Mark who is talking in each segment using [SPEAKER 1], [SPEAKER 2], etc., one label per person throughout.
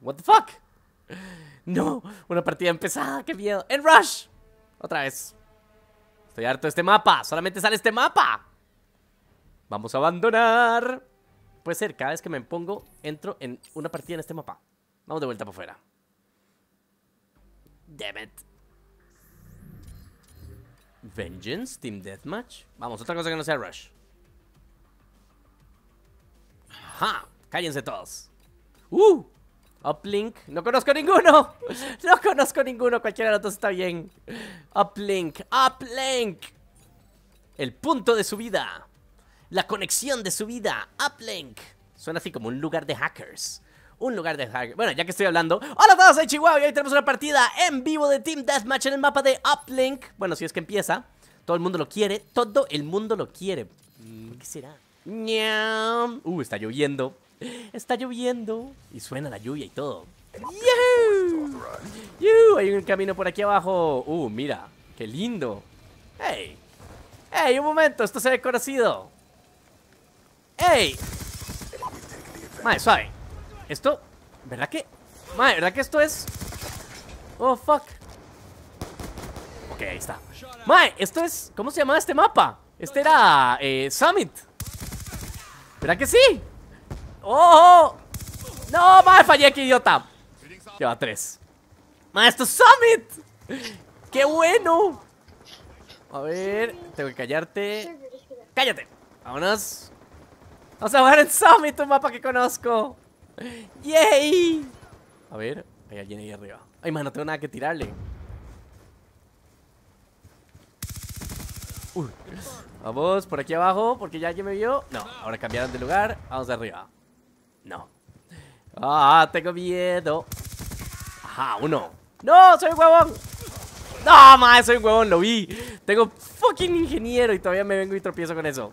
[SPEAKER 1] What the fuck? No, una partida empezada, qué miedo. En Rush. Otra vez. Estoy harto de este mapa. Solamente sale este mapa. Vamos a abandonar. Puede ser, cada vez que me pongo, entro en una partida en este mapa. Vamos de vuelta por fuera. Damn it. Vengeance, Team Deathmatch. Vamos, otra cosa que no sea Rush. ¡Ja! cállense todos. ¡Uh! Uplink. No conozco ninguno. No conozco ninguno. Cualquiera de los dos está bien. Uplink. Uplink. El punto de su vida. La conexión de su vida. Uplink. Suena así como un lugar de hackers. Un lugar de hackers. Bueno, ya que estoy hablando. Hola a todos, soy Chihuahua y hoy tenemos una partida en vivo de Team Deathmatch en el mapa de Uplink. Bueno, si es que empieza. Todo el mundo lo quiere. Todo el mundo lo quiere. Mm, ¿Qué será? Uh, está lloviendo. Está lloviendo y suena la lluvia y todo. ¡Yuhu! Hay un camino por aquí abajo. Uh, mira, qué lindo. ¡Hey! ¡Hey, un momento! Esto se ve conocido. ¡Hey! Mae, suave. Esto, ¿verdad que? Mae, ¿verdad que esto es? Oh, fuck. Ok, ahí está. Mae, esto es. ¿Cómo se llamaba este mapa? Este era. Eh, Summit. ¿Verdad que sí? ¡Oh! ¡No, mal, Fallé aquí, idiota. Lleva tres. ¡Maestro Summit! ¡Qué bueno! A ver, tengo que callarte. ¡Cállate! Vámonos. Vamos a jugar en Summit, un mapa que conozco. ¡Yay! A ver, hay alguien ahí arriba. Ay, man, no tengo nada que tirarle. Vamos por aquí abajo, porque ya alguien me vio. No, ahora cambiaron de lugar. Vamos de arriba. Ah, tengo miedo. Ajá, uno. ¡No! ¡Soy un huevón! ¡No, madre! Soy un huevón, lo vi. Tengo fucking ingeniero y todavía me vengo y tropiezo con eso.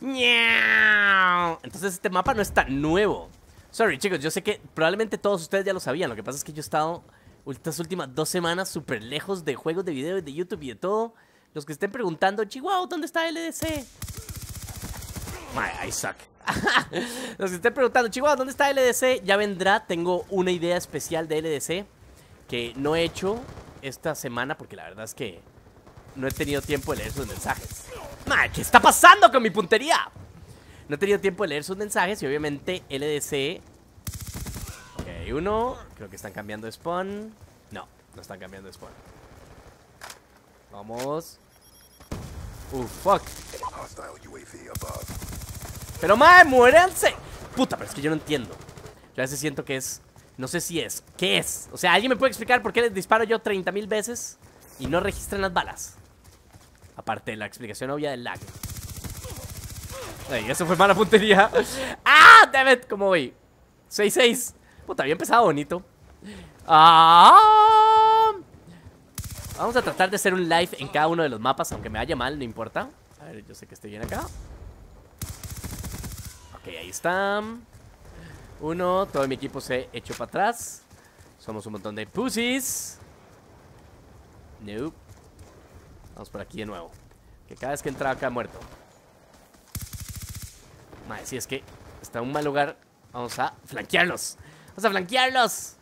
[SPEAKER 1] Entonces este mapa no es tan nuevo. Sorry, chicos, yo sé que probablemente todos ustedes ya lo sabían. Lo que pasa es que yo he estado estas últimas dos semanas súper lejos de juegos de video, y de YouTube y de todo. Los que estén preguntando, Chihuahua, ¿dónde está LDC? My, Isaac Nos que estén preguntando, Chicos, ¿dónde está LDC? Ya vendrá, tengo una idea especial de LDC que no he hecho esta semana porque la verdad es que no he tenido tiempo de leer sus mensajes. ¿qué está pasando con mi puntería? No he tenido tiempo de leer sus mensajes y obviamente LDC... Ok, uno. Creo que están cambiando de spawn. No, no están cambiando de spawn. Vamos. Uh, fuck. Pero madre, muéranse. Puta, pero es que yo no entiendo. Yo a veces siento que es. No sé si es. ¿Qué es? O sea, ¿alguien me puede explicar por qué les disparo yo 30.000 veces y no registran las balas? Aparte de la explicación obvia del lag. eso fue mala puntería. ¡Ah! Damn it, ¿cómo voy? 6-6. Puta, había empezado bonito. Ah. vamos a tratar de hacer un live en cada uno de los mapas, aunque me vaya mal, no importa. A ver, yo sé que estoy bien acá ahí están Uno, todo mi equipo se echó para atrás. Somos un montón de pussies. Nope. Vamos por aquí de nuevo. Que cada vez que entra acá muerto. Madre, si es que está en un mal lugar. Vamos a flanquearlos. Vamos a flanquearlos.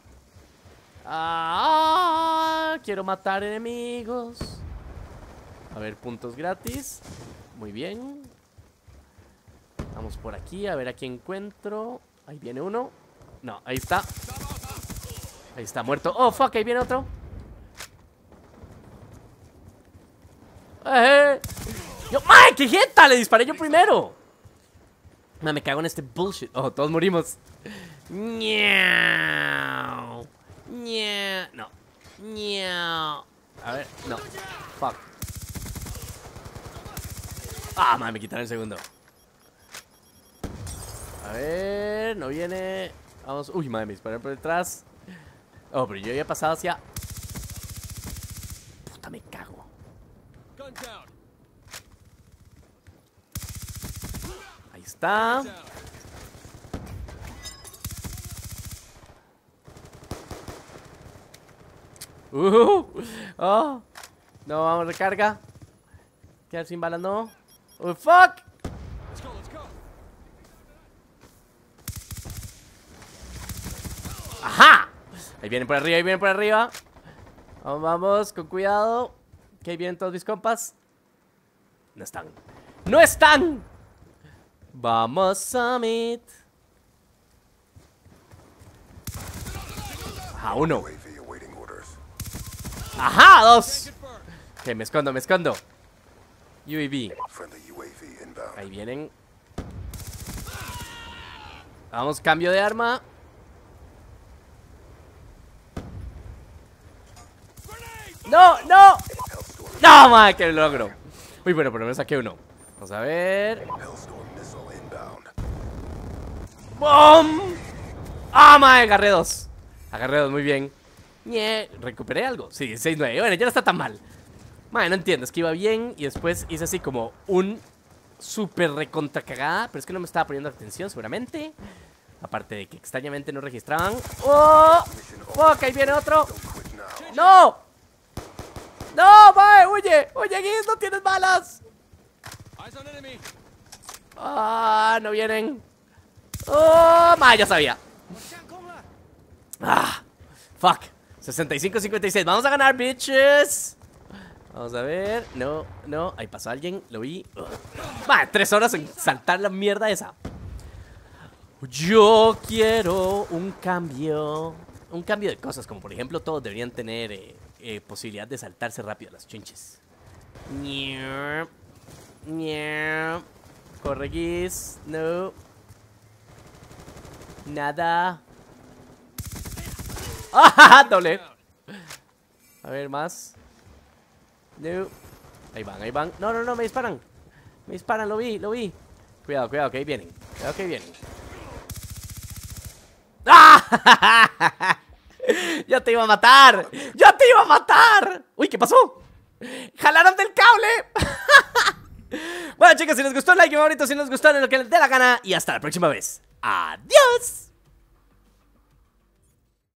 [SPEAKER 1] Ah, quiero matar enemigos. A ver, puntos gratis. Muy bien. Vamos por aquí, a ver a quién encuentro. Ahí viene uno. No, ahí está. Ahí está, muerto. Oh, fuck, ahí viene otro. Eh, eh. qué jeta! Le disparé yo primero. me cago en este bullshit. Oh, todos morimos. No. A ver, no. Fuck. Ah, me quitaron el segundo. A ver, no viene. Vamos. Uy, madre, me disparé por detrás. Oh, pero yo había pasado hacia. Puta, me cago. Ahí está. Uh, oh. No, vamos, recarga. Quedar sin balas, no. Oh, fuck. ¡Ajá! Ahí vienen por arriba, ahí vienen por arriba Vamos, vamos, con cuidado Que ahí vienen todos mis compas No están ¡No están! Vamos, Summit Ajá, uno Ajá, dos Que me escondo, me escondo UAV Ahí vienen Vamos, cambio de arma ¡No, no! ¡No, madre, que logro! Muy bueno, por lo menos saqué uno. Vamos a ver. ¡Bom! ¡Ah, madre! Agarré dos. Agarré dos, muy bien. ¡Nie! ¿Recuperé algo? Sí, 6-9. Bueno, ya no está tan mal. Madre, no entiendo. Es que iba bien y después hice así como un súper recontra cagada. Pero es que no me estaba poniendo atención, seguramente. Aparte de que extrañamente no registraban. ¡Oh! ¡Oh! ¡Que ahí viene otro! ¡No! ¡No, mae! ¡Huye! ¡Huye, Guis! ¡No tienes balas! ¡Ah! ¡No vienen! ¡Oh, mae! ¡Ya sabía! ¡Ah! ¡Fuck! 65-56. ¡Vamos a ganar, bitches! Vamos a ver. No, no. Ahí pasó alguien. Lo vi. Va, tres horas en saltar la mierda esa. Yo quiero un cambio. Un cambio de cosas. Como por ejemplo, todos deberían tener. Eh, eh, posibilidad de saltarse rápido las chinches. Corre, Giz. No. Nada. ¡Ah! Doble. A ver, más. No. Ahí van, ahí van. No, no, no, me disparan. Me disparan, lo vi, lo vi. Cuidado, cuidado, que ahí vienen. Cuidado que vienen. ¡Ah! ¡Ya te iba a matar! ¡Ya te iba a matar! ¡Uy, qué pasó! ¡Jalaron del cable! bueno, chicos, si les gustó, like, favorito, si les gustó, lo que les dé la gana. Y hasta la próxima vez. ¡Adiós!